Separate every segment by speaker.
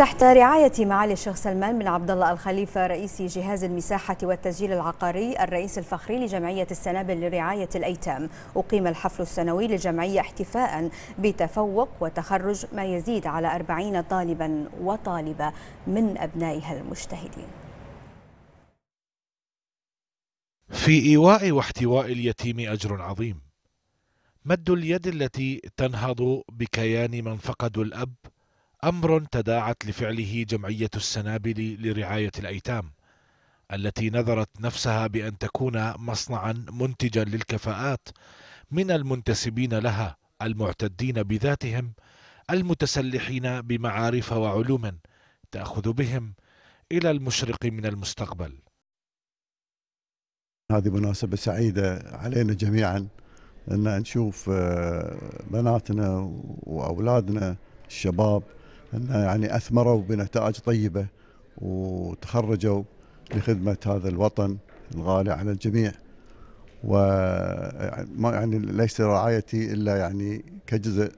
Speaker 1: تحت رعاية معالي الشيخ سلمان بن عبد الله الخليفة رئيس جهاز المساحة والتسجيل العقاري الرئيس الفخري لجمعية السنابل لرعاية الأيتام أقيم الحفل السنوي للجمعية احتفاء بتفوق وتخرج ما يزيد على 40 طالبا وطالبة من أبنائها المجتهدين
Speaker 2: في إيواء واحتواء اليتيم أجر عظيم مد اليد التي تنهض بكيان من فقدوا الأب أمر تداعت لفعله جمعية السنابل لرعاية الأيتام التي نذرت نفسها بأن تكون مصنعا منتجا للكفاءات من المنتسبين لها المعتدين بذاتهم المتسلحين بمعارف وعلوم تأخذ بهم إلى المشرق من المستقبل
Speaker 1: هذه مناسبة سعيدة علينا جميعا أن نشوف آه، بناتنا وأولادنا الشباب أنها يعني أثمروا بنتائج طيبة وتخرجوا لخدمة هذا الوطن الغالي على الجميع و يعني ليس رعايتي إلا يعني كجزء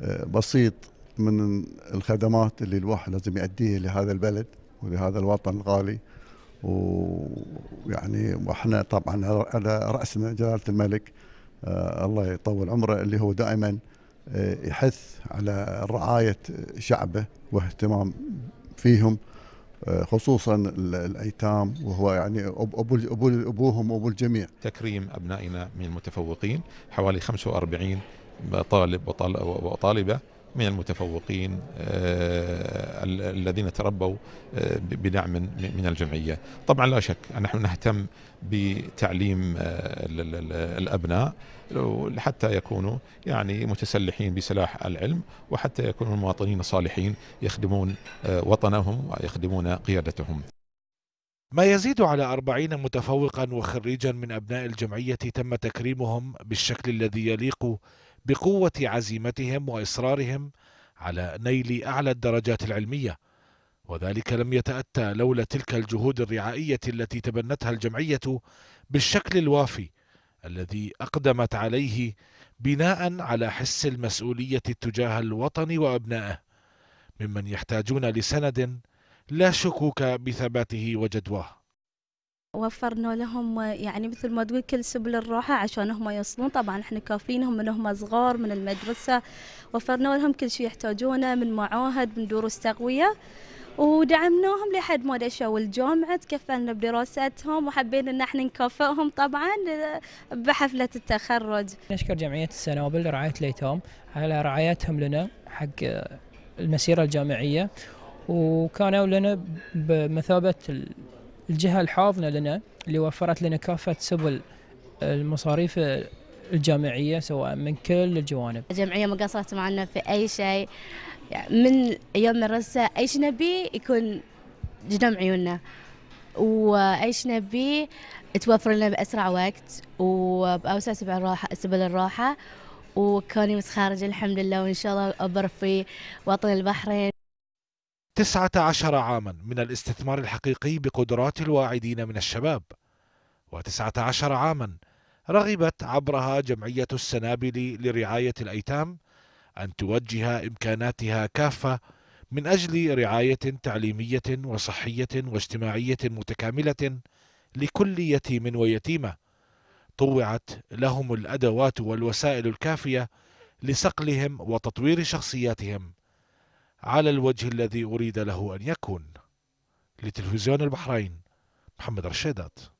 Speaker 1: آه، بسيط من الخدمات اللي الواحد لازم يؤديها لهذا البلد ولهذا الوطن الغالي ويعني واحنا طبعا على راسنا جلاله الملك آه، الله يطول عمره اللي هو دائما آه، يحث على رعاية شعبه واهتمام فيهم آه، خصوصا الايتام وهو يعني أبو,
Speaker 3: أبو ابوهم وابو الجميع تكريم ابنائنا من المتفوقين حوالي 45 طالب وطالبه من المتفوقين آه، الذين تربوا آه، بدعم من الجمعية طبعا لا شك نحن نهتم بتعليم آه، الأبناء حتى يكونوا يعني متسلحين بسلاح العلم وحتى يكونوا مواطنين صالحين يخدمون وطنهم ويخدمون قيادتهم
Speaker 2: ما يزيد على أربعين متفوقا وخريجا من أبناء الجمعية تم تكريمهم بالشكل الذي يليق بقوة عزيمتهم وإصرارهم على نيل أعلى الدرجات العلمية وذلك لم يتأتى لولا تلك الجهود الرعائية التي تبنتها الجمعية بالشكل الوافي الذي أقدمت عليه بناء على حس المسؤولية تجاه الوطن وأبنائه ممن يحتاجون لسند لا شكوك بثباته وجدواه
Speaker 1: وفرنا لهم يعني مثل ما تقول كل سبل الراحة عشان هم يصلون طبعا احنا كافينهم من هم صغار من المدرسة وفرنا لهم كل شيء يحتاجونه من معاهد من دروس تقوية ودعمناهم لحد ما دشوا الجامعة تكفلنا بدراستهم وحبينا ان احنا نكافئهم طبعا بحفلة التخرج. نشكر جمعية السنابل لرعاية ليتوم على رعايتهم لنا حق المسيرة الجامعية وكانوا لنا بمثابة الجهه الحاضنه لنا اللي وفرت لنا كافه سبل المصاريف الجامعيه سواء من كل الجوانب. الجمعيه ما قصرت معنا في اي شيء يعني من يوم المدرسه اي شيء نبي يكون قدام عيوننا واي شيء نبي توفر لنا باسرع وقت وباوسع سبل الراحه سبل الراحه وكوني متخرجه الحمد لله وان شاء الله ابر في وطن البحرين
Speaker 2: تسعة عشر عاما من الاستثمار الحقيقي بقدرات الواعدين من الشباب وتسعة عشر عاما رغبت عبرها جمعية السنابل لرعاية الأيتام أن توجه إمكاناتها كافة من أجل رعاية تعليمية وصحية واجتماعية متكاملة لكل يتيم ويتيمة طوعت لهم الأدوات والوسائل الكافية لصقلهم وتطوير شخصياتهم على الوجه الذي أريد له أن يكون لتلفزيون البحرين محمد رشيدات